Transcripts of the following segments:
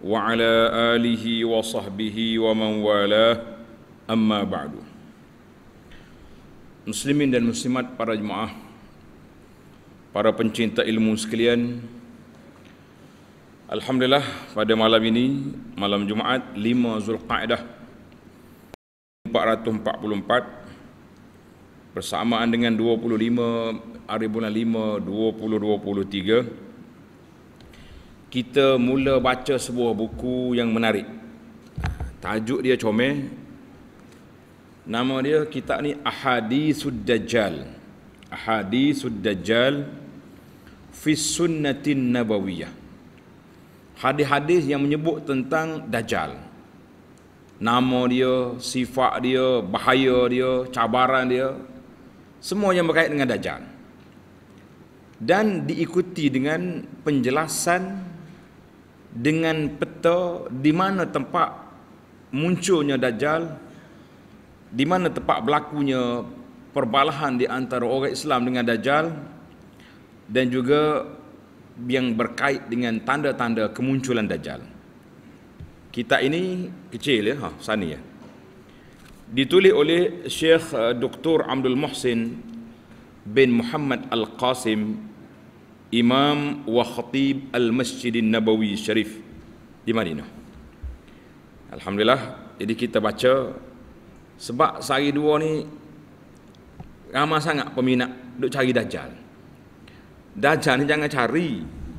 وعلى آله وصحبه ومن والاه أما بعد Muslimin dan muslimat para jemaah Para pencinta ilmu sekalian Alhamdulillah pada malam ini Malam Jumaat 5 Zulqa'dah 444 Bersamaan dengan 25 Hari bulan 5 2023 kita mula baca sebuah buku yang menarik. Tajuk dia comel. Nama dia kitab ni Ahadisud Dajjal. Ahadisud Dajjal fi Sunnatin Nabawiyah. Hadis-hadis yang menyebut tentang Dajjal. Nama dia, sifat dia, bahaya dia, cabaran dia, semua yang berkait dengan Dajjal. Dan diikuti dengan penjelasan dengan peta di mana tempat munculnya Dajjal, di mana tempat berlakunya perbalahan di antara orang Islam dengan Dajjal dan juga yang berkait dengan tanda-tanda kemunculan Dajjal. Kita ini kecil ya, ha, sana ya. Ditulis oleh Syekh eh, Dr. Abdul Muhsin bin Muhammad Al-Qasim Imam wa Khatib Al-Masjid Nabawi Syarif di Madinah. Alhamdulillah, jadi kita baca sebab sehari dua ni ramai sangat peminat duk cari dajjal. Dajjal ni jangan cari.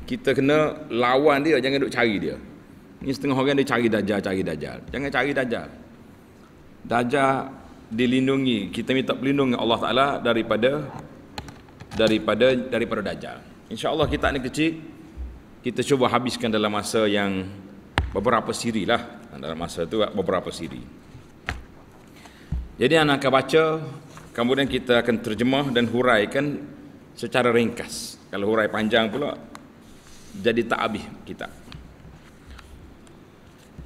Kita kena lawan dia, jangan duk cari dia. Ini setengah orang dia cari dajjal, cari dajjal. Jangan cari dajjal. Dajjal dilindungi. Kita minta perlindungan Allah Taala daripada daripada daripada dajjal. InsyaAllah kita ni kecil Kita cuba habiskan dalam masa yang Beberapa siri lah Dalam masa tu beberapa siri Jadi anak akan baca Kemudian kita akan terjemah dan huraikan Secara ringkas Kalau hurai panjang pula Jadi tak habis kita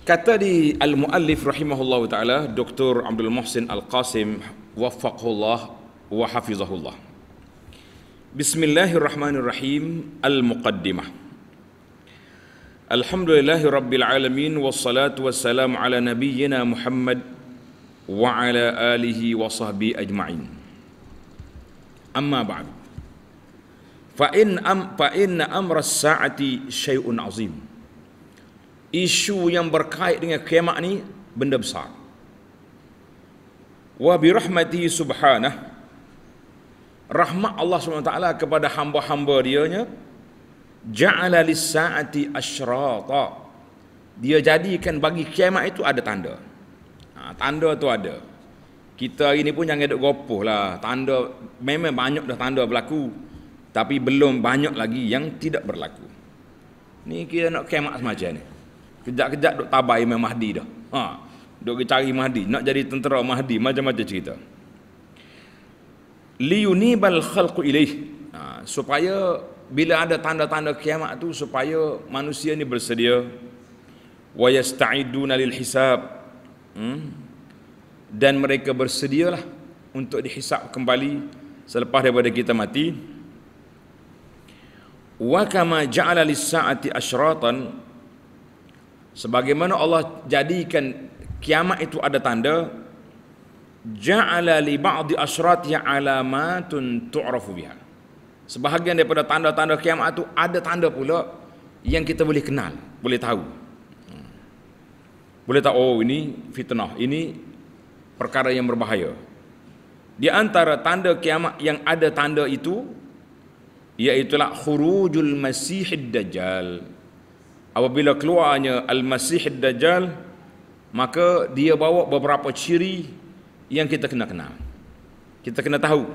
Kata di Al-Muallif rahimahullah ta'ala Dr. Abdul Muhsin Al-Qasim Wafakullah wa hafizahullah بسم الله الرحمن الرحيم المقدمة الحمد لله رب العالمين والصلاة والسلام على نبينا محمد وعلى آله وصحبه أجمعين أما بعد فإن, أم فإن أمر الساعة شيء عظيم إيشو yang berkait كيماني بندب ni وبرحمته سبحانه rahmat Allah SWT kepada hamba-hamba dianya ja'ala lissa'ati asyrata dia jadikan bagi kiamat itu ada tanda ha, tanda tu ada kita hari ni pun jangan duduk gopoh lah tanda memang banyak dah tanda berlaku tapi belum banyak lagi yang tidak berlaku ni kita nak kiamat semacam ni kejap-kejap duduk tabai Imam Mahdi dah ha, duduk cari Mahdi nak jadi tentera Mahdi macam-macam cerita liyunibal khalqu ilaih ha, supaya bila ada tanda-tanda kiamat tu supaya manusia ni bersedia wa yasta'iduna lil hisab hmm? dan mereka bersedialah untuk dihisab kembali selepas daripada kita mati wa kama ja'ala lis sa'ati asyratan sebagaimana Allah jadikan kiamat itu ada tanda ja'ala li ba'di asyrati alamatun tu'rafu biha. Sebahagian daripada tanda-tanda kiamat itu ada tanda pula yang kita boleh kenal, boleh tahu. Boleh tahu oh ini fitnah, ini perkara yang berbahaya. Di antara tanda kiamat yang ada tanda itu ialah khurujul masihid dajjal. Apabila keluarnya al-masihid dajjal maka dia bawa beberapa ciri yang kita kena kenal. Kita kena tahu.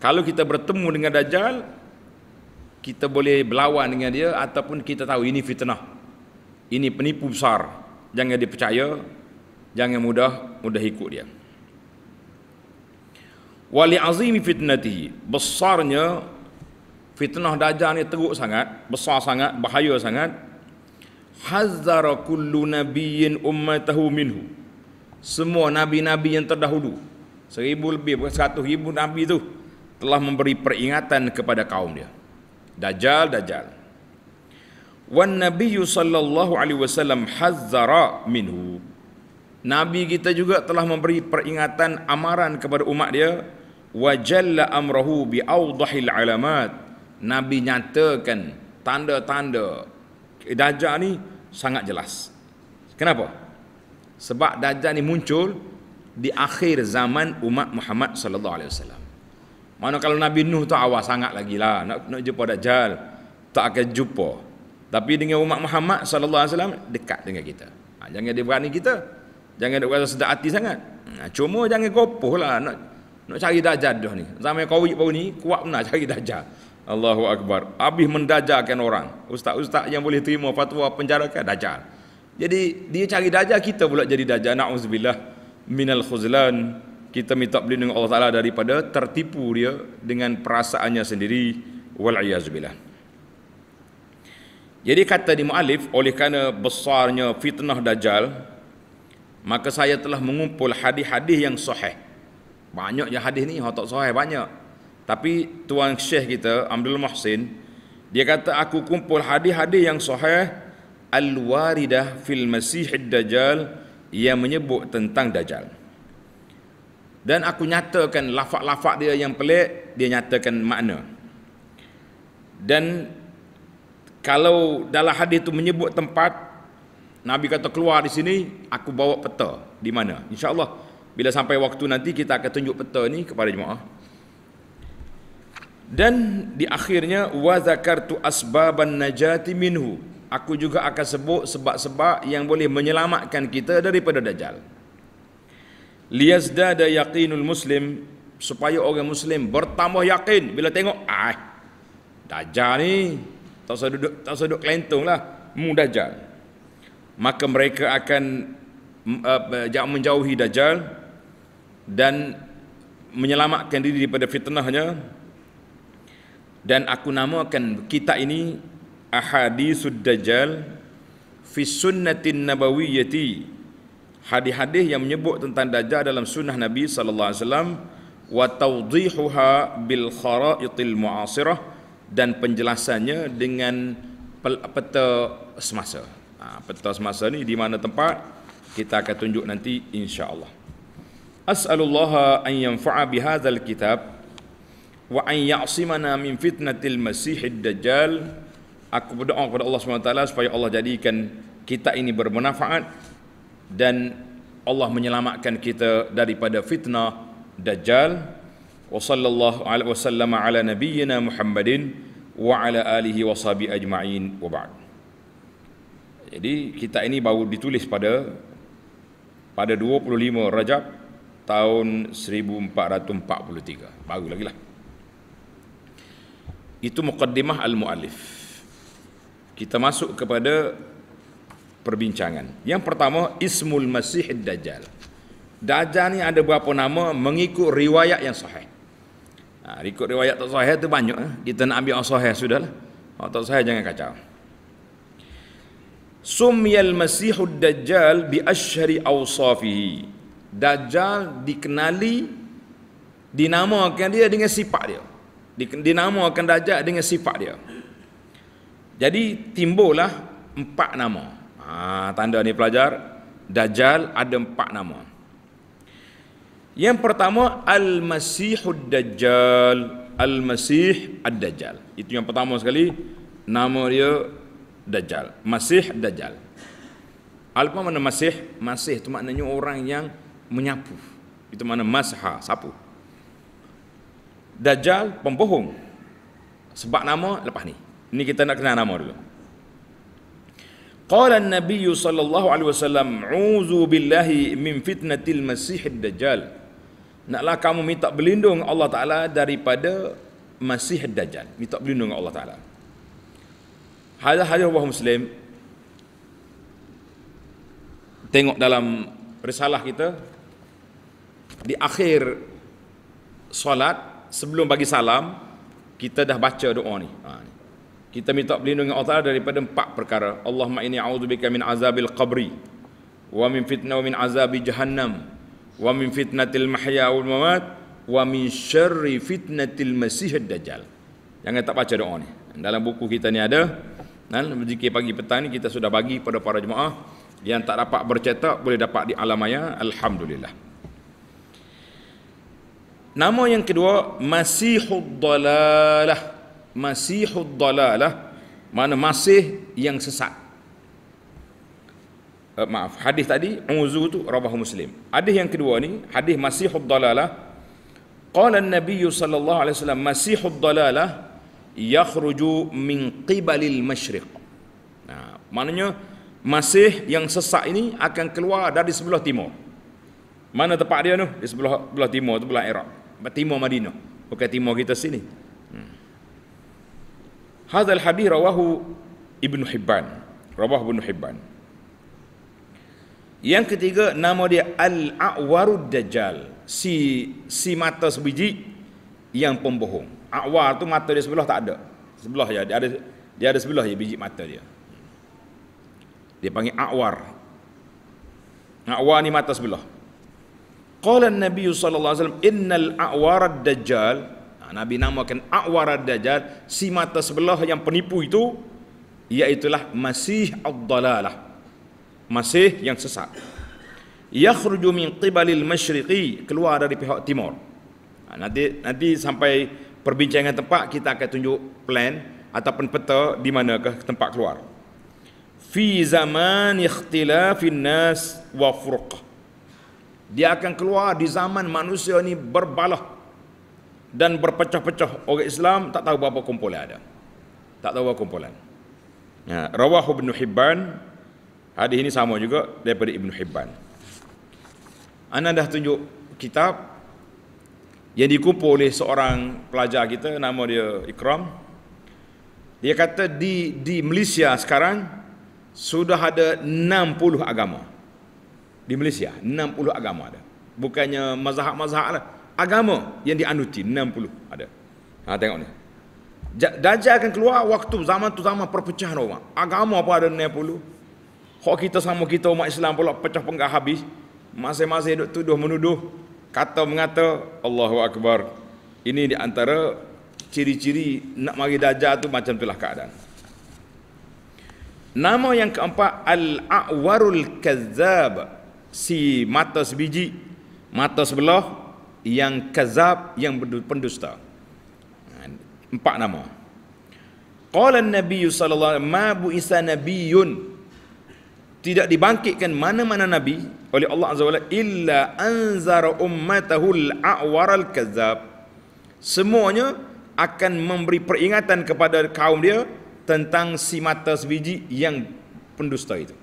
Kalau kita bertemu dengan Dajjal, kita boleh berlawan dengan dia ataupun kita tahu ini fitnah. Ini penipu besar. Jangan dipercaya, jangan mudah mudah ikut dia. Wali azimi fitnati, besarnya fitnah Dajjal ni teruk sangat, besar sangat, bahaya sangat. Hazzara kullu nabiyyin ummatahu minhu semua nabi-nabi yang terdahulu seribu lebih satu ribu nabi itu telah memberi peringatan kepada kaum dia dajjal dajjal wan nabiyyu sallallahu alaihi wasallam hazzara minhu nabi kita juga telah memberi peringatan amaran kepada umat dia wajalla amrahu bi awdahil alamat nabi nyatakan tanda-tanda eh, dajjal ni sangat jelas kenapa sebab dajjal ni muncul di akhir zaman umat Muhammad sallallahu alaihi wasallam. Mana kalau Nabi Nuh tu awas sangat lagi lah nak nak jumpa dajjal tak akan jumpa. Tapi dengan umat Muhammad sallallahu alaihi wasallam dekat dengan kita. Ha, jangan dia berani kita. Jangan dia rasa sedap hati sangat. Ha, cuma jangan kopoh lah nak nak cari dajjal dah ni. Zaman Covid baru ni kuat benar cari dajjal. Allahu akbar. Habis mendajarkan orang. Ustaz-ustaz yang boleh terima fatwa penjarakan dajjal. Jadi dia cari darjah kita pula jadi darjah na'uzubillah minal khuzlan. Kita minta pelindung Allah Ta'ala daripada tertipu dia dengan perasaannya sendiri. Wal'iyazubillah. Jadi kata di mu'alif oleh kerana besarnya fitnah dajjal maka saya telah mengumpul hadis-hadis yang sahih. Banyaknya hadis ni yang tak sahih banyak. Tapi tuan syekh kita Abdul Muhsin dia kata aku kumpul hadis-hadis yang sahih Al-Waridah fil Masih Dajjal yang menyebut tentang Dajjal. Dan aku nyatakan lafak-lafak dia yang pelik, dia nyatakan makna. Dan kalau dalam hadis itu menyebut tempat, Nabi kata keluar di sini, aku bawa peta di mana. InsyaAllah, bila sampai waktu nanti kita akan tunjuk peta ni kepada jemaah. Dan di akhirnya wa zakartu asbaban najati minhu aku juga akan sebut sebab-sebab yang boleh menyelamatkan kita daripada dajal. dajjal liyazdada yaqinul muslim supaya orang muslim bertambah yakin bila tengok ah dajal ni tak usah duduk tak usah duduk kelentunglah lah mu dajjal maka mereka akan uh, menjauhi dajal dan menyelamatkan diri daripada fitnahnya dan aku namakan kitab ini ahadisud dajjal fi sunnatin nabawiyyati hadis-hadis yang menyebut tentang dajjal dalam sunnah nabi sallallahu alaihi wasallam wa tawdihuha bil kharaitil muasirah dan penjelasannya dengan peta semasa ha, peta semasa ni di mana tempat kita akan tunjuk nanti insyaallah as'alullah an yanfa'a bihadzal kitab wa an ya'simana min fitnatil masiihid dajjal aku berdoa kepada Allah SWT supaya Allah jadikan kita ini bermanfaat dan Allah menyelamatkan kita daripada fitnah Dajjal wa sallallahu alaihi wa sallam ala nabiyyina Muhammadin wa ala alihi wa ajma'in wa ba'd jadi kita ini baru ditulis pada pada 25 Rajab tahun 1443 baru lagi lah itu muqaddimah al-muallif kita masuk kepada perbincangan. Yang pertama Ismul Masih Dajjal. Dajjal ni ada beberapa nama mengikut riwayat yang sahih. Ha, ikut riwayat tak sahih tu banyak eh. Kita nak ambil yang sahih sudahlah. Kalau tak sahih jangan kacau. Sumyal Masihud Dajjal bi asyhari awsafihi. Dajjal dikenali dinamakan dia dengan sifat dia. Dinamakan Dajjal dengan sifat dia. Jadi timbullah empat nama. Ha, tanda ni pelajar. Dajal ada empat nama. Yang pertama Al-Masihud Dajjal. Al-Masih Ad-Dajjal. Itu yang pertama sekali. Nama dia Dajal, Masih Dajjal. Apa mana Masih? Masih itu maknanya orang yang menyapu. Itu mana Masha, sapu. Dajjal pembohong. Sebab nama lepas ni. Ini kita nak kenal nama dulu. Qala an sallallahu alaihi wasallam uzu billahi min fitnatil masih dajjal. Naklah kamu minta berlindung Allah Taala daripada masih dajjal. Minta berlindung Allah Taala. Hadis hadis Abu Muslim tengok dalam risalah kita di akhir solat sebelum bagi salam kita dah baca doa ni. Ha, ni kita minta perlindungan Allah Ta'ala daripada empat perkara. Allahumma inni a'udzubika min azabil qabri wa min fitnah wa min azabi jahannam wa min fitnatil mahya wal mamat wa min syarri fitnatil masih dajjal. Jangan tak baca doa ni. Dalam buku kita ni ada. Dan berzikir pagi petang ni kita sudah bagi pada para jemaah yang tak dapat bercetak boleh dapat di alamaya. Alhamdulillah. Nama yang kedua Masihud Dalalah masihud dalalah mana masih yang sesat uh, maaf hadis tadi uzu tu rawahu muslim hadis yang kedua ni hadis masihud dalalah qala nabi sallallahu alaihi wasallam masihud dalalah yakhruju min qibalil masyriq nah maknanya masih yang sesat ini akan keluar dari sebelah timur mana tempat dia tu di sebelah sebelah timur tu belah Iraq timur Madinah bukan timur kita sini Hadzal hadis rawahu Ibnu Hibban. Rawahu Ibnu Hibban. Yang ketiga nama dia Al-Awarud Dajjal. Si si mata sebiji yang pembohong. Awar tu mata dia sebelah tak ada. Sebelah je ya, dia ada dia ada sebelah je ya, biji mata dia. Dia panggil Awar. Awar ni mata sebelah. Qala Nabi nabiy sallallahu alaihi wasallam innal a'war dajjal Nabi namakan Awar Dajjal si mata sebelah yang penipu itu ialah Masih Ad-Dalalah. Masih yang sesat. Yakhruju min qibalil masyriqi, keluar dari pihak timur. Ha, nanti nanti sampai perbincangan tempat kita akan tunjuk plan ataupun peta di mana ke tempat keluar. Fi zaman ikhtilafin nas wa furqah, Dia akan keluar di zaman manusia ini berbalah dan berpecah-pecah orang Islam tak tahu berapa kumpulan ada tak tahu berapa kumpulan ya, rawah ibn Hibban hadis ini sama juga daripada ibn Hibban Ana dah tunjuk kitab yang dikumpul oleh seorang pelajar kita nama dia Ikram dia kata di di Malaysia sekarang sudah ada 60 agama di Malaysia 60 agama ada bukannya mazhab-mazhab lah agama yang dianuti 60 ada ha tengok ni Dajjal akan keluar waktu zaman tu zaman perpecahan orang agama apa ada 60 hak kita sama kita umat Islam pula pecah penggah habis masing-masing duk tuduh menuduh kata mengata Allahu akbar ini di antara ciri-ciri nak mari dajjal tu macam itulah keadaan Nama yang keempat Al-A'warul Kazzab Si mata sebiji Mata sebelah yang kazab yang pendusta kan? empat nama qala nabi sallallahu alaihi wasallam ma buisa nabiyun tidak dibangkitkan mana-mana nabi oleh Allah azza wajalla illa anzara ummatahu al-awar al-kazzab semuanya akan memberi peringatan kepada kaum dia tentang si mata sebiji yang pendusta itu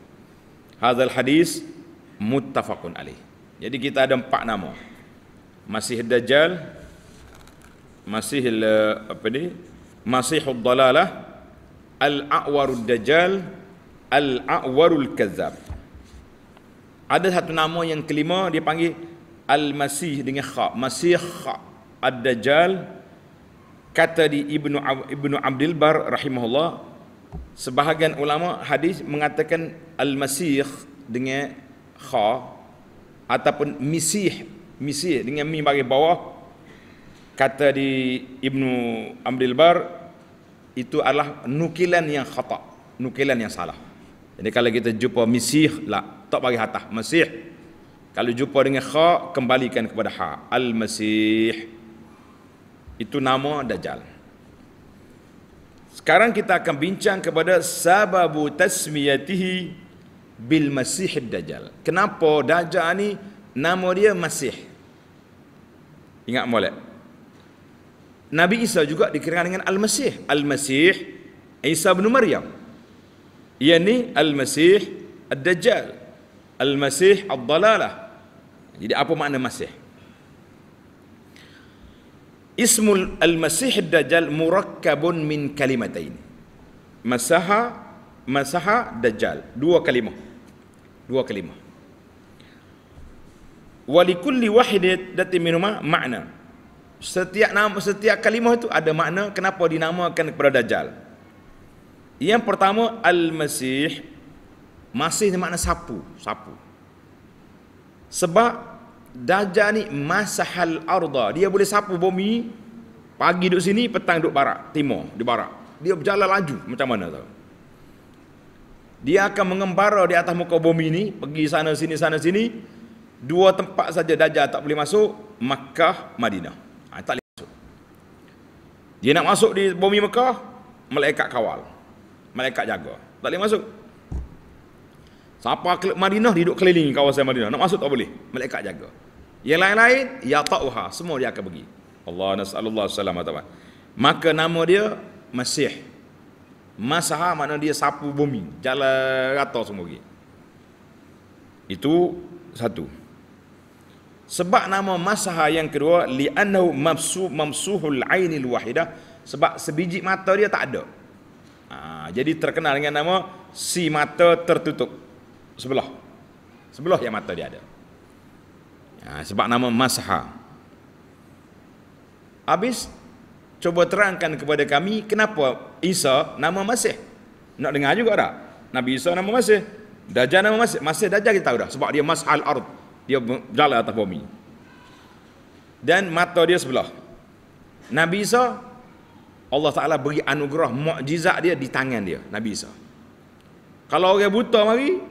hadal hadis muttafaqun alaih jadi kita ada empat nama masih Dajjal Masih eh, apa ni Masih Dalalah Al-A'warul Dajjal Al-A'warul Kazab Ada satu nama yang kelima Dia panggil Al-Masih dengan Kha Masih Kha Ad-Dajjal Kata di Ibn, Ibn Abdul Bar Rahimahullah Sebahagian ulama hadis mengatakan Al-Masih dengan Kha Ataupun Misih Misi dengan mi bagi bawah kata di Ibnu Amril Bar itu adalah nukilan yang khata nukilan yang salah jadi kalau kita jumpa misih lah tak bagi hatah masih kalau jumpa dengan kha kembalikan kepada ha al masih itu nama Dajal. sekarang kita akan bincang kepada sababu tasmiyatihi bil masih Dajal. kenapa Dajal ni nama dia masih Ingat molek. Nabi Isa juga dikira dengan Al-Masih. Al-Masih Isa bin Maryam. Ia ni Al-Masih Ad-Dajjal. Al-Masih Ad-Dalalah. Jadi apa makna Masih? Ismul Al-Masih Ad-Dajjal murakkabun min kalimatain. Masaha Masaha Dajjal. Dua kalimah. Dua kalimah walikulli wahidat dati minuma makna setiap nama setiap kalimah itu ada makna kenapa dinamakan kepada dajjal yang pertama al-masih masih makna sapu sapu sebab dajjal ni masahal arda dia boleh sapu bumi pagi duduk sini petang duduk barat timur di barat dia berjalan laju macam mana tahu dia akan mengembara di atas muka bumi ini pergi sana sini sana sini dua tempat saja Dajjal tak boleh masuk Makkah Madinah ha, tak boleh masuk dia nak masuk di bumi Makkah malaikat kawal malaikat jaga tak boleh masuk siapa ke Madinah dia duduk keliling kawasan Madinah nak masuk tak boleh malaikat jaga yang lain-lain ya ta'uha semua dia akan pergi Allah nasallallahu alaihi wasallam atawa maka nama dia Masih Masaha makna dia sapu bumi jalan rata semua pergi itu satu sebab nama masaha yang kedua li'annahu mamsu mamsuhul ainil wahidah sebab sebiji mata dia tak ada ha, jadi terkenal dengan nama si mata tertutup sebelah sebelah yang mata dia ada ha, sebab nama masaha habis cuba terangkan kepada kami kenapa Isa nama Masih nak dengar juga tak Nabi Isa nama Masih Dajjal nama Masih Masih Dajjal kita tahu dah sebab dia Mas'al Ard dia berjalan atas bumi dan mata dia sebelah Nabi Isa Allah Ta'ala beri anugerah mukjizat dia di tangan dia Nabi Isa kalau orang buta mari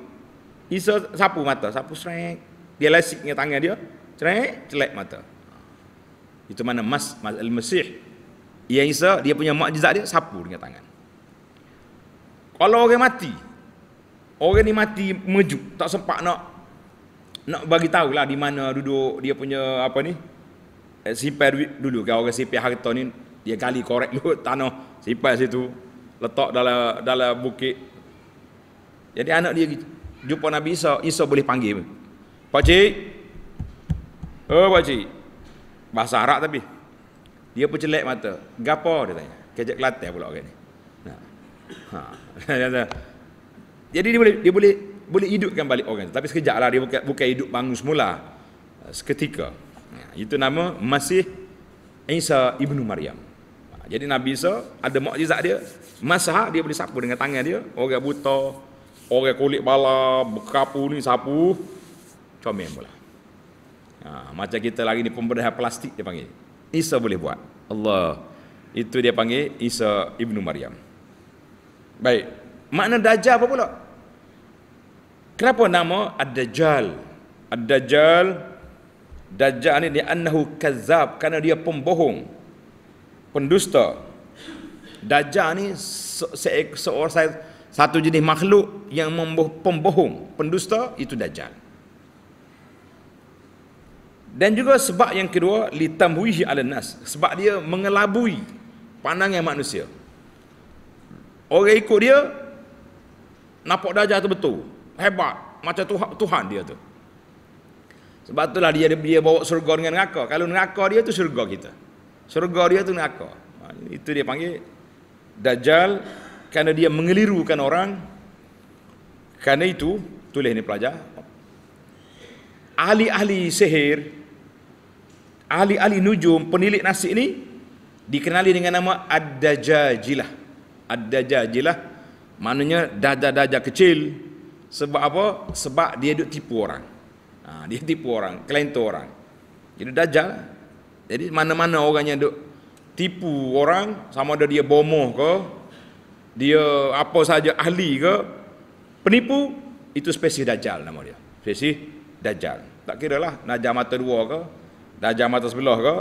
Isa sapu mata sapu serik dia lesik dengan tangan dia serik Celak mata itu mana mas, mas al-masih Ya Isa dia punya mukjizat dia sapu dengan tangan kalau orang mati orang ni mati mejuk tak sempat nak nak bagi tahu lah di mana duduk dia punya apa ni eh, simpan duit dulu kalau orang simpan harta ni dia gali korek dulu tanah simpan situ letak dalam dalam bukit jadi anak dia jumpa Nabi Isa Isa boleh panggil Pak Cik oh Pak Cik bahasa Arab tapi dia pun celek mata gapo dia tanya kejek kelantan pula orang ni nah. ha. jadi dia boleh dia boleh boleh hidupkan balik orang tapi sekejap lah dia bukan, bukan hidup bangun semula eh, seketika ya, itu nama Masih Isa Ibnu Maryam ha, jadi Nabi Isa ada mukjizat dia masa dia boleh sapu dengan tangan dia orang buta orang kulit bala berkapu ni sapu comel pula ha, macam kita lagi ni pembedahan plastik dia panggil Isa boleh buat Allah itu dia panggil Isa Ibnu Maryam baik makna dajjal apa pula Kenapa nama Ad-Dajjal? Ad-Dajjal Dajjal ni dia annahu kazzab kerana dia pembohong. Pendusta. Dajjal ni seorang se- se- se- satu jenis makhluk yang memboh pembohong, pendusta itu dajjal. Dan juga sebab yang kedua litamwihi alannas sebab dia mengelabui pandangan manusia. Orang ikut dia nampak dajjal tu betul, hebat macam Tuhan, Tuhan dia tu sebab itulah dia dia bawa surga dengan neraka kalau neraka dia tu surga kita surga dia tu neraka ha, itu dia panggil dajjal kerana dia mengelirukan orang kerana itu tulis ni pelajar ahli-ahli sihir ahli-ahli nujum penilik nasi ini dikenali dengan nama ad-dajajilah ad-dajajilah maknanya daja-daja kecil sebab apa? Sebab dia duk tipu orang. Ha, dia tipu orang, klien tu orang. Jadi dajal. Jadi mana-mana orang yang duk tipu orang, sama ada dia bomoh ke, dia apa saja ahli ke, penipu, itu spesies dajal nama dia. Spesies dajal. Tak kira lah, najah mata dua ke, najah mata sebelah ke,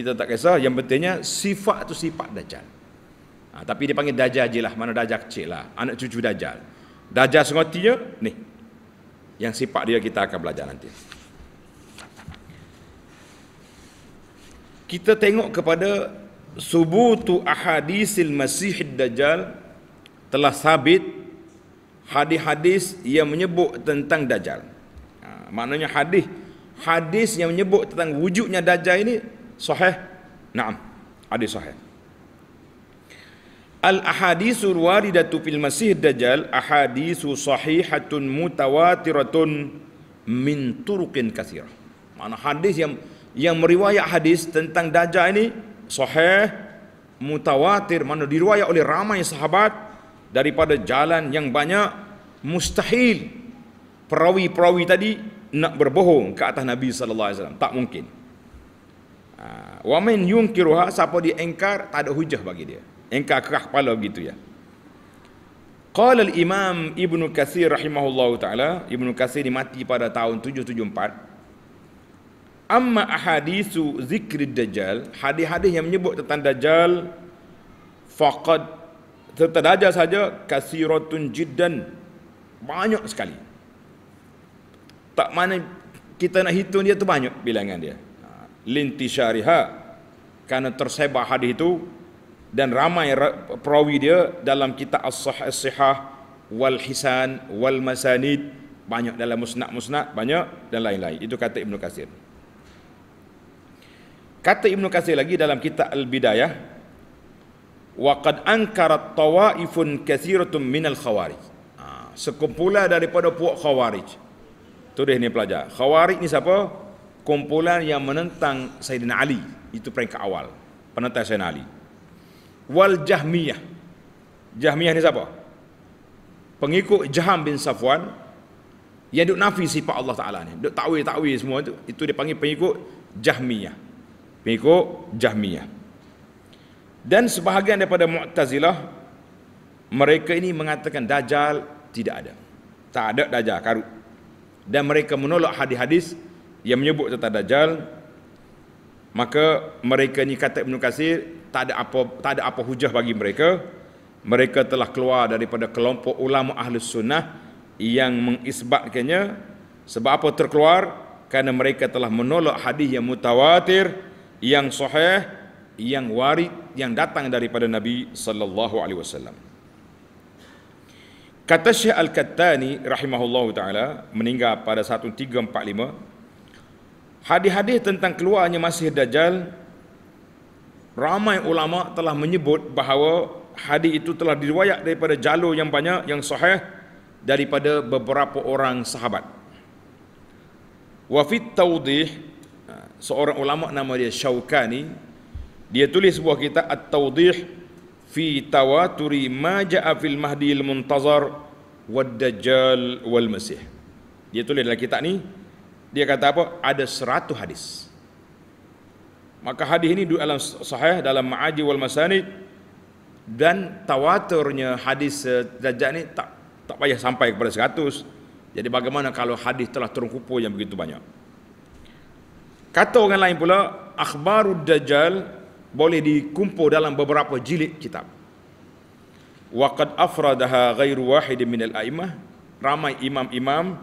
kita tak kisah, yang pentingnya sifat tu sifat dajal. Ha, tapi dia panggil dajal je lah, mana dajal kecil lah, anak cucu dajal. Dajah sengotinya ni. Yang sifat dia kita akan belajar nanti. Kita tengok kepada subutu ahadisil masih dajjal telah sabit hadis-hadis yang menyebut tentang dajjal. Ha, maknanya hadis hadis yang menyebut tentang wujudnya dajjal ini sahih. Naam. Hadis sahih. Al ahadisu waridatu fil Masih Dajjal ahadisu sahihatun mutawatiratun min turuqin kathira. Mana hadis yang yang meriwayat hadis tentang Dajjal ini sahih mutawatir mana diriwayat oleh ramai sahabat daripada jalan yang banyak mustahil perawi-perawi tadi nak berbohong ke atas Nabi sallallahu alaihi wasallam tak mungkin. Ah, wa man yunkiruha siapa diengkar tak ada hujah bagi dia engkau kerah kepala begitu ya qala al-imam ibnu kathir rahimahullahu taala ibnu kathir mati pada tahun 774 amma ahadisu zikri dajjal hadis-hadis yang menyebut tentang dajjal faqad serta dajjal saja kasiratun jiddan banyak sekali tak mana kita nak hitung dia tu banyak bilangan dia ha, lintisyariha kerana tersebar hadis itu dan ramai perawi dia dalam kitab as-sah as-sihah wal hisan wal masanid banyak dalam musnad-musnad banyak dan lain-lain itu kata Ibnu Katsir kata Ibnu Katsir lagi dalam kitab al-bidayah wa qad ankarat tawaifun kathiratun min al-khawarij ha, sekumpulan daripada puak khawarij tu dia ni pelajar khawarij ni siapa kumpulan yang menentang Sayyidina Ali itu peringkat awal penentang Sayyidina Ali wal jahmiyah jahmiyah ni siapa pengikut jaham bin safwan yang duk nafi sifat Allah Taala ni duk takwil-takwil semua tu itu dia panggil pengikut jahmiyah pengikut jahmiyah dan sebahagian daripada mu'tazilah mereka ini mengatakan dajjal tidak ada tak ada dajjal karut dan mereka menolak hadis-hadis yang menyebut tentang dajjal maka mereka ni kata Ibn Kasir tak ada apa tak ada apa hujah bagi mereka mereka telah keluar daripada kelompok ulama ahli sunnah yang mengisbatkannya sebab apa terkeluar kerana mereka telah menolak hadis yang mutawatir yang sahih yang warid yang datang daripada Nabi sallallahu alaihi wasallam kata Syekh Al-Kattani rahimahullahu taala meninggal pada 1345 hadis-hadis tentang keluarnya Masih Dajjal ramai ulama telah menyebut bahawa hadis itu telah diriwayat daripada jalur yang banyak yang sahih daripada beberapa orang sahabat. Wa fi tawdih ha, seorang ulama nama dia Syaukani dia tulis sebuah kitab At-Tawdih fi tawaturi ma ja'a fil mahdi al muntazar wad dajjal wal masih. Dia tulis dalam kitab ni dia kata apa? Ada seratus hadis. Maka hadis ini dalam sahih dalam Ma'aji wal Masanid dan tawaturnya hadis derajat ini tak tak payah sampai kepada 100. Jadi bagaimana kalau hadis telah turun yang begitu banyak? Kata orang lain pula, akhbarud dajjal boleh dikumpul dalam beberapa jilid kitab. Wa qad afradaha ghairu wahidin min al-a'immah, ramai imam-imam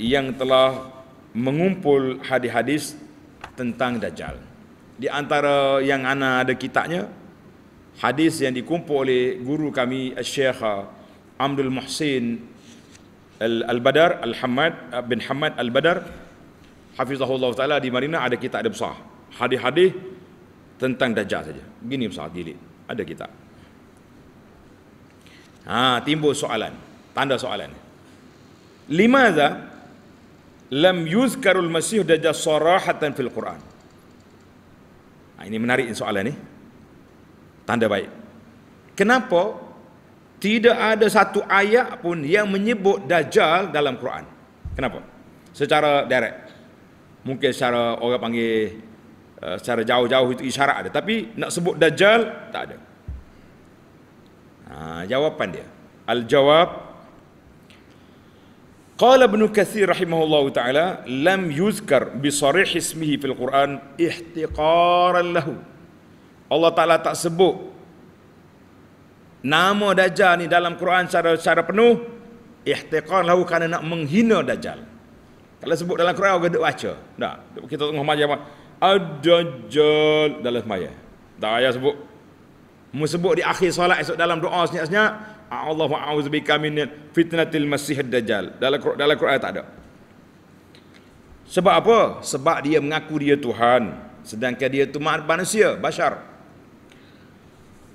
yang telah mengumpul hadis-hadis tentang dajjal di antara yang ana ada kitabnya hadis yang dikumpul oleh guru kami Syekh Abdul Muhsin Al-Badar Al-Hamad eh, bin Hamad Al-Badar hafizahullah taala di Marina ada kitab ada besar hadis-hadis tentang dajjal saja gini besar dilit ada kitab ha timbul soalan tanda soalan limaza lam yuzkarul masih dajjal sarahatan fil quran Ah, ini menarik soalan ini. Tanda baik. Kenapa tidak ada satu ayat pun yang menyebut dajjal dalam Quran? Kenapa? Secara direct. Mungkin secara orang panggil eh, secara jauh-jauh itu isyarat ada, tapi nak sebut dajjal tak ada. Ha, jawapan dia. Al-jawab Qala Ibn Kathir rahimahullahu ta'ala Lam yuzkar bisarih ismihi fil Quran Ihtiqaran lahu Allah Ta'ala tak sebut Nama Dajjal ni dalam Quran secara, secara penuh Ihtiqaran lahu kerana nak menghina Dajjal Kalau sebut dalam Quran, orang duduk baca Tak, nah, kita tengok majlis apa Ad-Dajjal dalam majlis Tak payah sebut Mu sebut di akhir solat esok dalam doa senyap-senyap Allahu a'udzubika min fitnatil masih dajjal. Dalam Quran, dalam Quran tak ada. Sebab apa? Sebab dia mengaku dia Tuhan sedangkan dia tu manusia, bashar.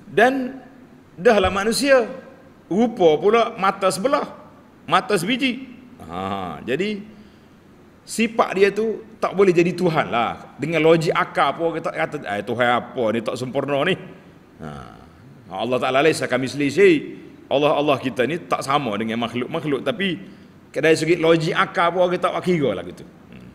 Dan dahlah manusia. Rupa pula mata sebelah, mata sebiji. Ha, jadi sifat dia tu tak boleh jadi Tuhan lah. Dengan logik akal apa kata, kata eh, Tuhan apa ni tak sempurna ni. Ha. Allah Ta'ala lesa kami selisih. Allah Allah kita ni tak sama dengan makhluk-makhluk tapi dari segi logik akal pun orang tak kira lah gitu. Hmm.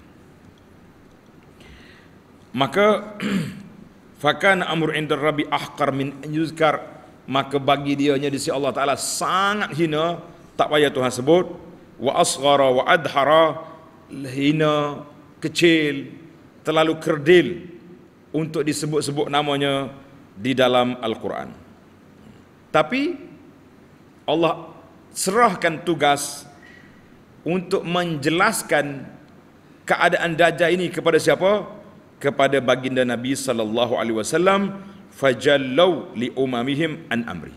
Maka fakan amru inda rabbi ahqar min yuzkar maka bagi dianya di sisi Allah Taala sangat hina tak payah Tuhan sebut wa asghara wa adhara hina kecil terlalu kerdil untuk disebut-sebut namanya di dalam al-Quran tapi Allah serahkan tugas untuk menjelaskan keadaan Dajjal ini kepada siapa? kepada baginda Nabi sallallahu alaihi wasallam fajallau li umamihim an amri.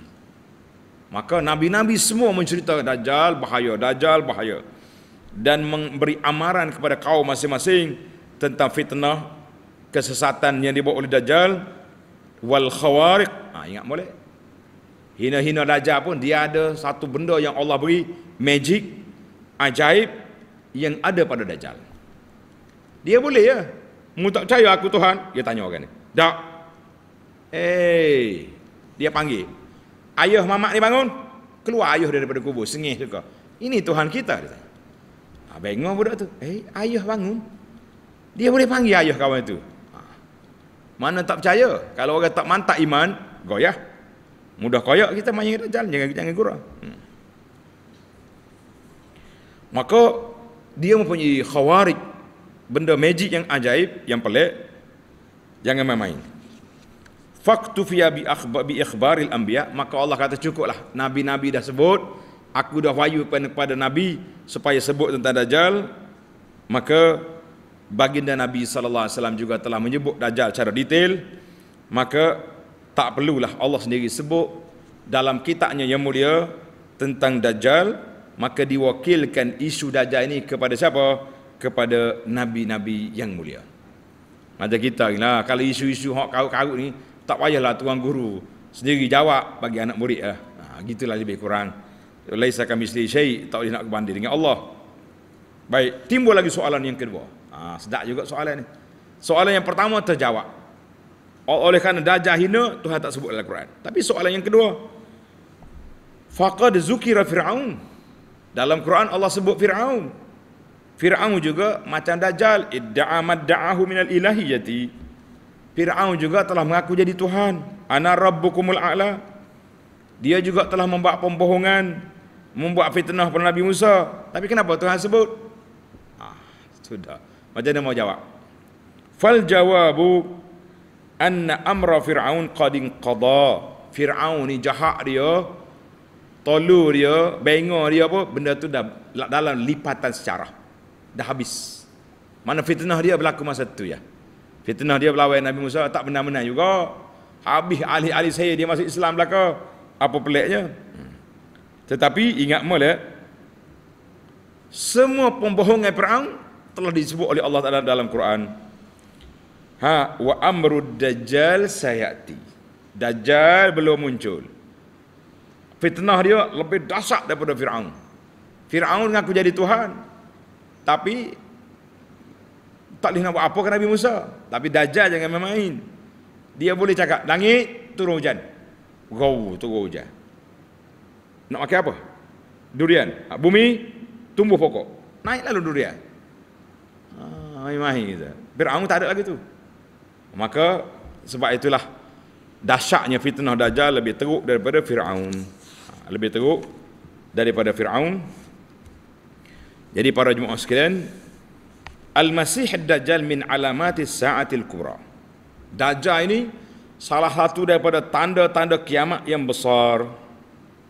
Maka nabi-nabi semua menceritakan dajjal bahaya, dajjal bahaya dan memberi amaran kepada kaum masing-masing tentang fitnah kesesatan yang dibawa oleh dajjal wal khawariq. Ah ha, ingat boleh? hina-hina raja pun dia ada satu benda yang Allah beri magic ajaib yang ada pada dajjal. Dia boleh ya. Mu tak percaya aku Tuhan? Dia tanya orang ni. Tak. Eh, dia panggil. Ayah mamak ni bangun. Keluar ayah daripada kubur, sengih juga. Ini Tuhan kita dia tanya. Ha, bengong budak tu. Eh, ayah bangun. Dia boleh panggil ayah kawan itu. Ha. Mana tak percaya? Kalau orang tak mantap iman, goyah. Ya. Mudah koyak kita main dajjal jangan jangan gurau. Hmm. Maka dia mempunyai khawarij benda magic yang ajaib yang pelik jangan main-main. Faktu fi bi akhbaril anbiya maka Allah kata cukuplah nabi-nabi dah sebut aku dah wayu kepada nabi supaya sebut tentang dajjal maka baginda nabi sallallahu alaihi wasallam juga telah menyebut dajjal secara detail maka tak perlulah Allah sendiri sebut dalam kitabnya yang mulia tentang Dajjal maka diwakilkan isu Dajjal ini kepada siapa? kepada Nabi-Nabi yang mulia macam kita lah kalau isu-isu hak karut-karut ni tak payahlah tuan guru sendiri jawab bagi anak murid Ah, nah, ha, gitulah lebih kurang laisa kami sendiri syait tak boleh nak berbanding dengan Allah baik timbul lagi soalan yang kedua ha, sedap juga soalan ni soalan yang pertama terjawab oleh kerana darjah hina Tuhan tak sebut dalam Quran. Tapi soalan yang kedua. Faqad zukira Firaun. Dalam Quran Allah sebut Firaun. Firaun juga macam dajjal idda'a mad'ahu minal ilahiyati. Firaun juga telah mengaku jadi tuhan. Ana rabbukumul a'la. Dia juga telah membuat pembohongan, membuat fitnah pada Nabi Musa. Tapi kenapa Tuhan sebut? Ah, sudah. Macam mana mau jawab? Fal jawabu anna amra fir'aun qad inqada fir'aun ni jahat dia tolu dia bengo dia apa benda tu dah dalam lipatan sejarah dah habis mana fitnah dia berlaku masa tu ya fitnah dia berlawan Nabi Musa tak benar-benar juga habis ahli-ahli saya dia masuk Islam belaka apa peliknya tetapi ingat molek semua pembohongan Firaun telah disebut oleh Allah Taala dalam Quran Ha wa amru dajjal sayati. Dajjal belum muncul. Fitnah dia lebih dahsyat daripada Firaun. Firaun mengaku jadi Tuhan. Tapi tak boleh nak buat apa kan Nabi Musa. Tapi Dajjal jangan main-main. Dia boleh cakap langit turun hujan. Gau turun hujan. Nak makan apa? Durian. Ha, bumi tumbuh pokok. Naik lalu durian. Ha, main-main kita. Fir'aun tak ada lagi tu. Maka sebab itulah dahsyatnya fitnah Dajjal lebih teruk daripada Firaun. Ha, lebih teruk daripada Firaun. Jadi para jemaah sekalian, Al-Masih Dajjal min alamati sa'atil kubra. Dajjal ini salah satu daripada tanda-tanda kiamat yang besar.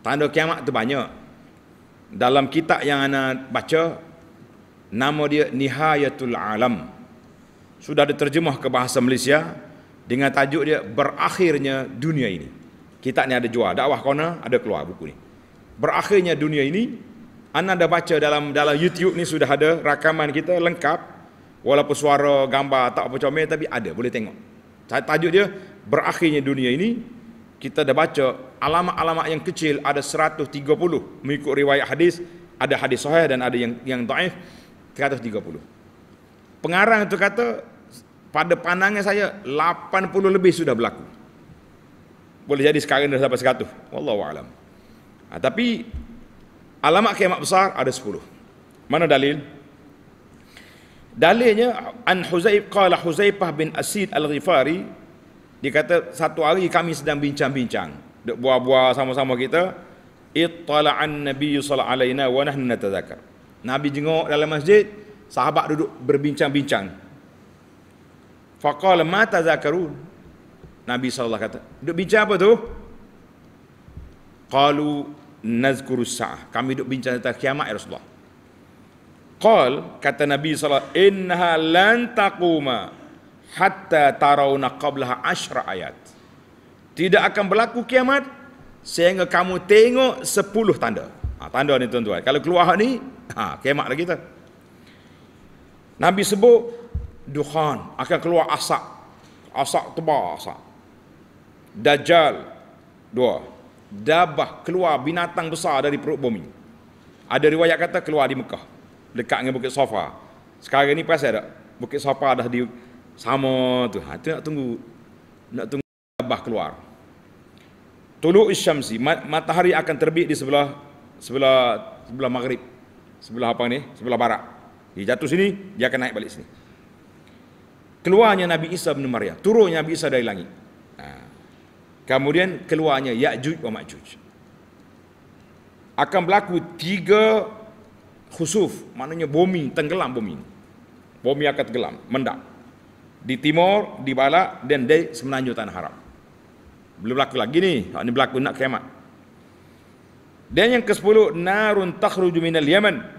Tanda kiamat tu banyak. Dalam kitab yang anda baca, nama dia Nihayatul Alam sudah diterjemah ke bahasa Malaysia dengan tajuk dia berakhirnya dunia ini. Kitab ni ada jual, dakwah kona ada keluar buku ni. Berakhirnya dunia ini anda dah baca dalam dalam YouTube ni sudah ada rakaman kita lengkap walaupun suara gambar tak apa comel tapi ada boleh tengok. Tajuk dia berakhirnya dunia ini kita dah baca alamat-alamat yang kecil ada 130 mengikut riwayat hadis ada hadis sahih dan ada yang yang daif 130. Pengarang itu kata pada pandangan saya 80 lebih sudah berlaku. Boleh jadi sekarang dah sampai 100. Wallahu alam. Ha, tapi alamat kiamat besar ada 10. Mana dalil? Dalilnya an Huzaib qala Huzaifah bin Asid al-Ghifari dikata satu hari kami sedang bincang-bincang buah-buah sama-sama kita ittala'an nabiy sallallahu alaihi wa nahnu natadhakar. Nabi jenguk dalam masjid, Sahabat duduk berbincang-bincang. Faqala mata tazakarun? Nabi SAW kata, duduk bincang apa tu? Qalu nazkuru sa'ah. Kami duduk bincang tentang kiamat ya Rasulullah. Qal kata Nabi SAW, innaha lan taquma hatta tarawna qablaha ashra ayat. Tidak akan berlaku kiamat sehingga kamu tengok sepuluh tanda. Ha, tanda ni tuan-tuan. Kalau keluar hak ni, ha, kiamat lagi tu. Nabi sebut Duhan akan keluar asap Asap tebal asap Dajjal Dua Dabah keluar binatang besar dari perut bumi Ada riwayat kata keluar di Mekah Dekat dengan Bukit Sofa Sekarang ni perasaan tak? Bukit Sofa dah di Sama tu ha, Tu nak tunggu Nak tunggu Dabah keluar Tulu Isyamsi Matahari akan terbit di sebelah Sebelah Sebelah Maghrib Sebelah apa ni Sebelah Barat dia jatuh sini, dia akan naik balik sini. Keluarnya Nabi Isa bin Maria, Turunnya Nabi Isa dari langit. Ha. Kemudian keluarnya Ya'juj wa Ma'juj. Akan berlaku tiga khusuf. Maknanya bumi, tenggelam bumi. Bumi akan tenggelam, mendak. Di timur, di balak, dan di semenanjung tanah haram. Belum berlaku lagi ni. Ini berlaku nak kiamat. Dan yang ke-10, Narun takhruju minal Yaman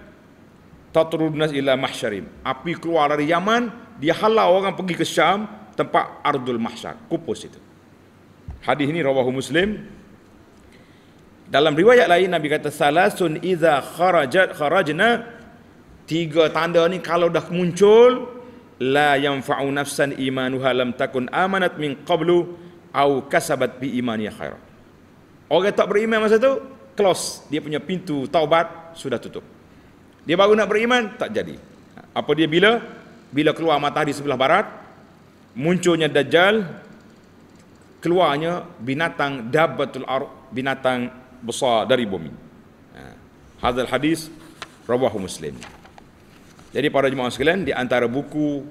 tatrudnas ila mahsyarim. Api keluar dari Yaman, dia halau orang pergi ke Syam, tempat Ardul Mahsyar, kupus itu. Hadis ini rawahu Muslim. Dalam riwayat lain Nabi kata salasun iza kharajat kharajna tiga tanda ni kalau dah muncul la yanfa'u nafsan imanuha lam takun amanat min qablu au kasabat bi imani khair. Orang tak beriman masa tu close dia punya pintu taubat sudah tutup. Dia baru nak beriman, tak jadi. Apa dia bila? Bila keluar matahari sebelah barat, munculnya Dajjal, keluarnya binatang Dabbatul Ar, binatang besar dari bumi. Ha. Hadal hadis, Rawah Muslim. Jadi para jemaah sekalian, di antara buku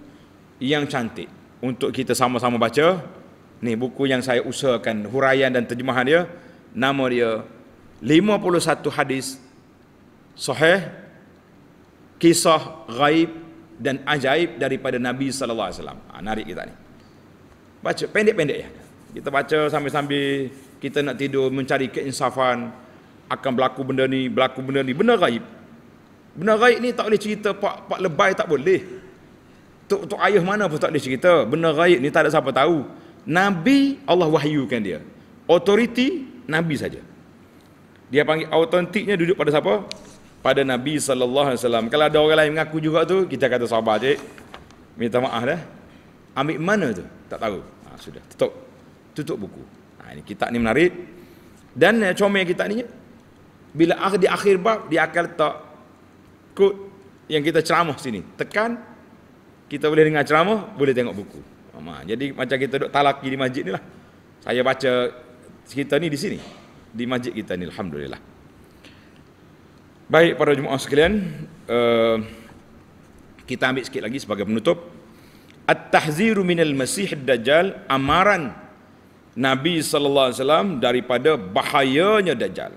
yang cantik untuk kita sama-sama baca, ni buku yang saya usahakan huraian dan terjemahan dia, nama dia 51 hadis sahih kisah gaib dan ajaib daripada Nabi sallallahu alaihi wasallam. Ha, narik kita ni. Baca pendek-pendek ya. Kita baca sambil-sambil kita nak tidur mencari keinsafan akan berlaku benda ni, berlaku benda ni, benda gaib. Benda gaib ni tak boleh cerita pak pak lebay tak boleh. Tok tok ayah mana pun tak boleh cerita. Benda gaib ni tak ada siapa tahu. Nabi Allah wahyukan dia. Authority Nabi saja. Dia panggil autentiknya duduk pada siapa? pada Nabi sallallahu alaihi wasallam. Kalau ada orang lain mengaku juga tu, kita kata sabar cik. Minta maaf dah. Ambil mana tu? Tak tahu. Ha, sudah, tutup. Tutup buku. Ha, ini kitab ni menarik. Dan eh, comel kita ni bila akhir di akhir bab dia akan letak kod yang kita ceramah sini. Tekan kita boleh dengar ceramah, boleh tengok buku. Ha, jadi macam kita duduk talaki di masjid ni lah. Saya baca kita ni di sini. Di masjid kita ni. Alhamdulillah. Baik para jemaah sekalian, uh, kita ambil sikit lagi sebagai penutup. At-tahziru minal masih dajjal amaran Nabi sallallahu alaihi wasallam daripada bahayanya dajjal.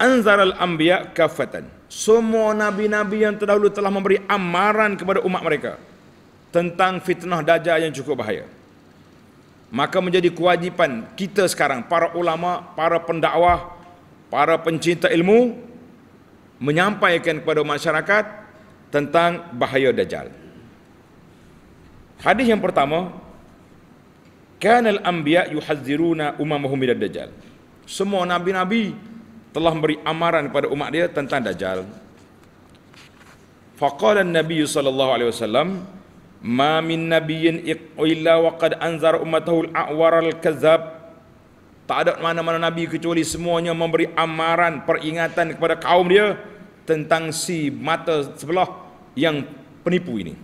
Anzar al-anbiya kafatan. Semua nabi-nabi yang terdahulu telah memberi amaran kepada umat mereka tentang fitnah dajjal yang cukup bahaya. Maka menjadi kewajipan kita sekarang para ulama, para pendakwah, para pencinta ilmu menyampaikan kepada masyarakat tentang bahaya dajjal. Hadis yang pertama, kanal anbiya yuhazziruna umamahum minad dajjal. Semua nabi-nabi telah memberi amaran kepada umat dia tentang dajjal. Faqala an-nabi sallallahu alaihi wasallam, "Ma min nabiyyin illa waqad anzara ummatahu al-a'war al-kazzab." tak ada mana-mana nabi kecuali semuanya memberi amaran peringatan kepada kaum dia tentang si mata sebelah yang penipu ini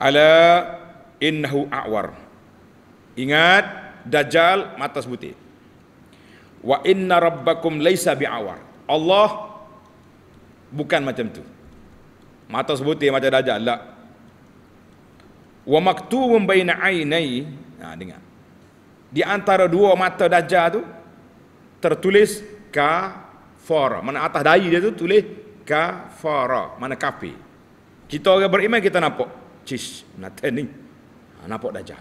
ala innahu a'war ingat dajjal mata sebuti wa inna rabbakum laisa bi'awar Allah bukan macam tu mata sebuti macam dajjal tak wa maktubun baina ainai ha, dengar di antara dua mata dajjal tu tertulis kafara. Mana atas dahi dia tu tulis kafara, mana kafir. Kita orang beriman kita nampak cis nanti ni. Ha, nampak dajjal.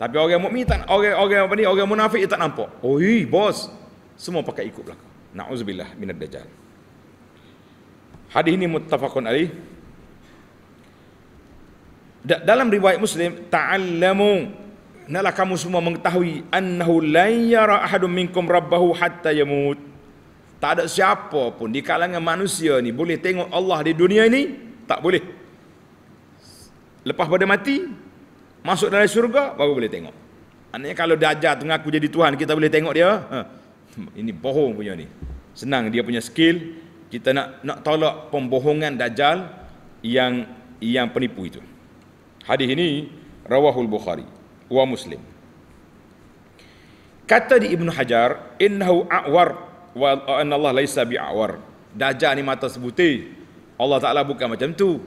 Tapi orang mukmin tak orang orang apa ni orang munafik tak nampak. hi bos, semua pakai ikut belaka. Nauzubillah minad dajjal. Hadis ini muttafaqun alaih. Dalam riwayat Muslim ta'allamu Nala kamu semua mengetahui annahu la yara ahadum minkum rabbahu hatta yamut. Tak ada siapa pun di kalangan manusia ni boleh tengok Allah di dunia ini tak boleh. Lepas pada mati masuk dalam syurga baru boleh tengok. Anaknya kalau dajjal tu mengaku jadi tuhan kita boleh tengok dia. Ha. Hmm, ini bohong punya ni. Senang dia punya skill kita nak nak tolak pembohongan dajjal yang yang penipu itu. Hadis ini rawahul Bukhari wa muslim kata di ibnu hajar innahu awar wa anna allah laisa bi awar dajal ni mata sebuti Allah Taala bukan macam tu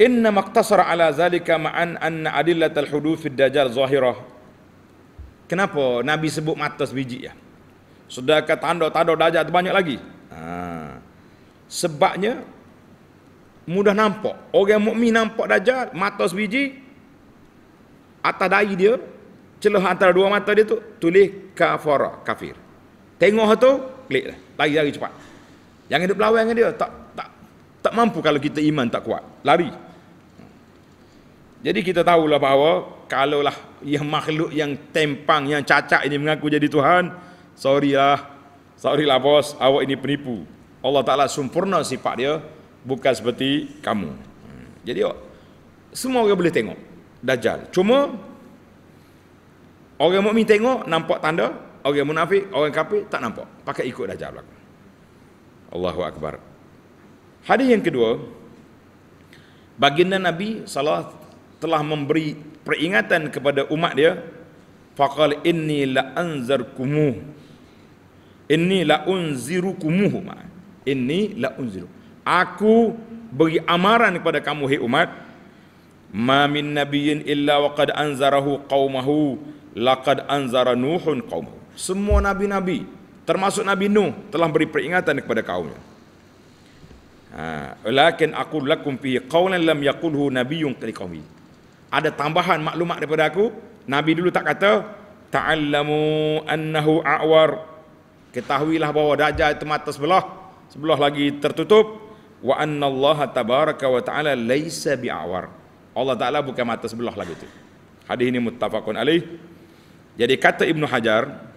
inna maqtasara ala zalika ma'an anna adillatal hudud fid dajjal zahirah kenapa nabi sebut mata sebiji ya sedangkan tanda-tanda dajjal tu banyak lagi ha. sebabnya mudah nampak orang mukmin nampak dajjal mata sebiji atas dahi dia celah antara dua mata dia tu tulis kafara kafir tengok tu klik lah lari lari cepat jangan duduk lawan dengan dia tak tak tak mampu kalau kita iman tak kuat lari jadi kita tahulah bahawa kalaulah yang makhluk yang tempang yang cacat ini mengaku jadi Tuhan sorry lah sorry lah bos awak ini penipu Allah Ta'ala sempurna sifat dia bukan seperti kamu hmm. jadi semua orang boleh tengok Dajjal. Cuma orang mukmin tengok nampak tanda, orang munafik, orang kafir tak nampak. Pakai ikut Dajjal belaka. Allahu akbar. Hadis yang kedua, baginda Nabi salah telah memberi peringatan kepada umat dia, faqal inni la anzarkumu. Inni la unzirukumu. Inni la unziru. Aku beri amaran kepada kamu hei umat ma min nabiyyin illa wa qad anzarahu qaumahu laqad anzara nuhun qaumahu semua nabi-nabi termasuk nabi nuh telah beri peringatan kepada kaumnya ha, Lakin walakin aku lakum fi qawlan lam yaqulhu nabiyyun qaumi ada tambahan maklumat daripada aku nabi dulu tak kata ta'allamu annahu a'war ketahuilah bahawa dajjal itu mata sebelah sebelah lagi tertutup wa anna Allah tabaraka wa ta'ala laisa bi'awar Allah Ta'ala bukan mata sebelah lagi tu. Hadis ini muttafaqun alih. Jadi kata Ibnu Hajar,